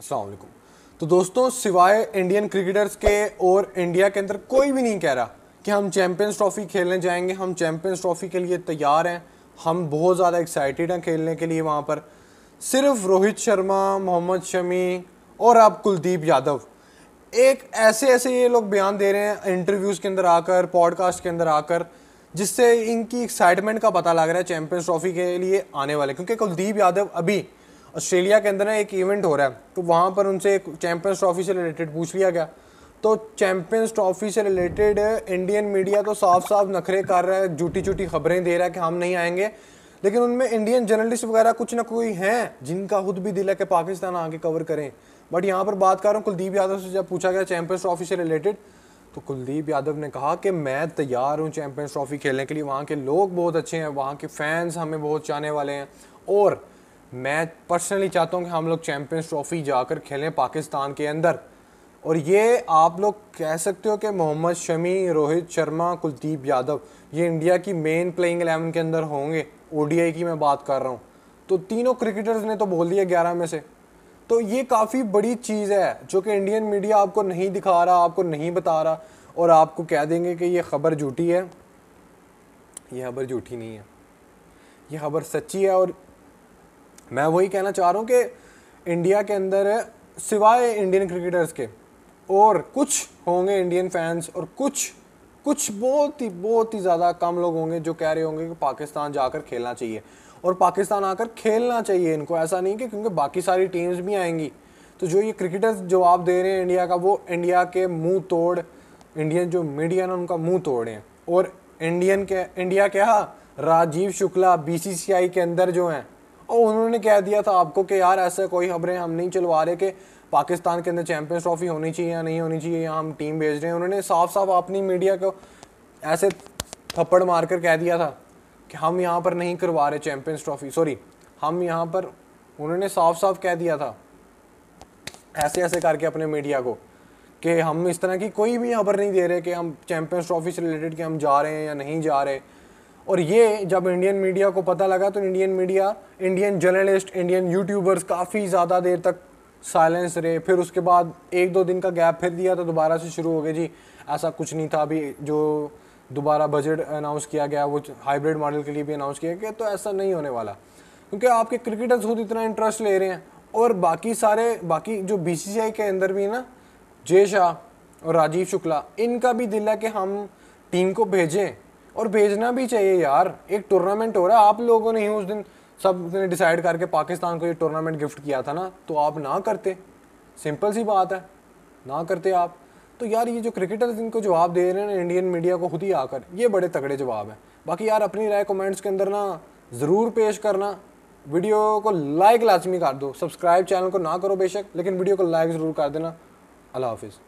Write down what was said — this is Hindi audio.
असलकुम तो दोस्तों सिवाय इंडियन क्रिकेटर्स के और इंडिया के अंदर कोई भी नहीं कह रहा कि हम चैम्पियंस ट्रॉफी खेलने जाएंगे हम चैम्पियंस ट्रॉफी के लिए तैयार हैं हम बहुत ज़्यादा एक्साइटेड हैं खेलने के लिए वहाँ पर सिर्फ रोहित शर्मा मोहम्मद शमी और आप कुलदीप यादव एक ऐसे ऐसे ये लोग बयान दे रहे हैं इंटरव्यूज़ के अंदर आकर पॉडकास्ट के अंदर आकर जिससे इनकी एक्साइटमेंट का पता लग रहा है चैम्पियंस ट्रॉफी के लिए आने वाले क्योंकि कुलदीप यादव अभी ऑस्ट्रेलिया के अंदर ना एक इवेंट हो रहा है तो वहाँ पर उनसे एक चैम्पियंस ट्रॉफी से रिलेटेड पूछ लिया गया तो चैम्पियंस ट्रॉफी से रिलेटेड इंडियन मीडिया तो साफ साफ नखरे कर रहा है झूठी झूठी खबरें दे रहा है कि हम नहीं आएंगे लेकिन उनमें इंडियन जर्नलिस्ट वगैरह कुछ ना कोई हैं जिनका खुद भी दिल है कि पाकिस्तान आके कवर करें बट यहाँ पर बात कर रहा हूँ कुलदीप यादव से जब पूछा गया चैम्पियंस ट्रॉफी से रिलेटेड तो कुलदीप यादव ने कहा कि मैं तैयार हूँ चैम्पियंस ट्रॉफी खेलने के लिए वहाँ के लोग बहुत अच्छे हैं वहाँ के फैंस हमें बहुत चाहने वाले हैं और मैं पर्सनली चाहता हूँ कि हम लोग चैम्पियंस ट्रॉफी जाकर खेलें पाकिस्तान के अंदर और ये आप लोग कह सकते हो कि मोहम्मद शमी रोहित शर्मा कुलदीप यादव ये इंडिया की मेन प्लेइंग एलेवन के अंदर होंगे ओडीआई की मैं बात कर रहा हूँ तो तीनों क्रिकेटर्स ने तो बोल दिया ग्यारह में से तो ये काफ़ी बड़ी चीज़ है जो कि इंडियन मीडिया आपको नहीं दिखा रहा आपको नहीं बता रहा और आपको कह देंगे कि ये खबर झूठी है ये खबर झूठी नहीं है ये खबर सच्ची है और मैं वही कहना चाह रहा हूँ कि इंडिया के अंदर सिवाय इंडियन क्रिकेटर्स के और कुछ होंगे इंडियन फैंस और कुछ कुछ बहुत ही बहुत ही ज़्यादा कम लोग होंगे जो कह रहे होंगे कि पाकिस्तान जाकर खेलना चाहिए और पाकिस्तान आकर खेलना चाहिए इनको ऐसा नहीं कि क्योंकि बाकी सारी टीम्स भी आएंगी तो जो ये क्रिकेटर्स जवाब दे रहे हैं इंडिया का वो इंडिया के मुंह तोड़ इंडियन जो मीडिया ने उनका मुंह तोड़े हैं और इंडियन के इंडिया क्या हाँ, राजीव शुक्ला बीसीसीआई के अंदर जो हैं और उन्होंने कह दिया था आपको कि यार ऐसा कोई खबरें हम नहीं चलवा रहे कि पाकिस्तान के अंदर चैम्पियंस ट्रॉफी होनी चाहिए या नहीं होनी चाहिए या हम टीम भेज रहे हैं उन्होंने साफ साफ अपनी मीडिया को ऐसे थप्पड़ मार कर कह दिया था कि हम यहाँ पर नहीं करवा रहे चैम्पियंस ट्रॉफी सॉरी हम यहाँ पर उन्होंने साफ साफ कह दिया था ऐसे ऐसे करके अपने मीडिया को कि हम इस तरह की कोई भी खबर नहीं दे रहे कि हम चैम्पियंस ट्रॉफी से रिलेटेड कि हम जा रहे हैं या नहीं जा रहे और ये जब इंडियन मीडिया को पता लगा तो Indian media Indian journalist Indian YouTubers काफ़ी ज़्यादा देर तक साइलेंस रहे फिर उसके बाद एक दो दिन का गैप फिर दिया तो दोबारा से शुरू हो गए जी ऐसा कुछ नहीं था अभी जो दोबारा बजट अनाउंस किया गया वो हाइब्रिड मॉडल के लिए भी अनाउंस किया गया तो ऐसा नहीं होने वाला क्योंकि आपके क्रिकेटर्स खुद इतना इंटरेस्ट ले रहे हैं और बाकी सारे बाकी जो बी के अंदर भी ना जय शाह और राजीव शुक्ला इनका भी दिल है कि हम टीम को भेजें और भेजना भी चाहिए यार एक टूर्नामेंट हो रहा है आप लोगों ने ही उस दिन सब ने डिसाइड करके पाकिस्तान को ये टूर्नामेंट गिफ्ट किया था ना तो आप ना करते सिंपल सी बात है ना करते आप तो यार ये जो क्रिकेटर्स इनको जवाब दे रहे हैं ना इंडियन मीडिया को खुद ही आकर ये बड़े तगड़े जवाब हैं बाकी यार अपनी राय कमेंट्स के अंदर ना ज़रूर पेश करना वीडियो को लाइक लाजमी कर दो सब्सक्राइब चैनल को ना करो बेशक लेकिन वीडियो को लाइक ज़रूर कर देना अल्लाह हाफिज़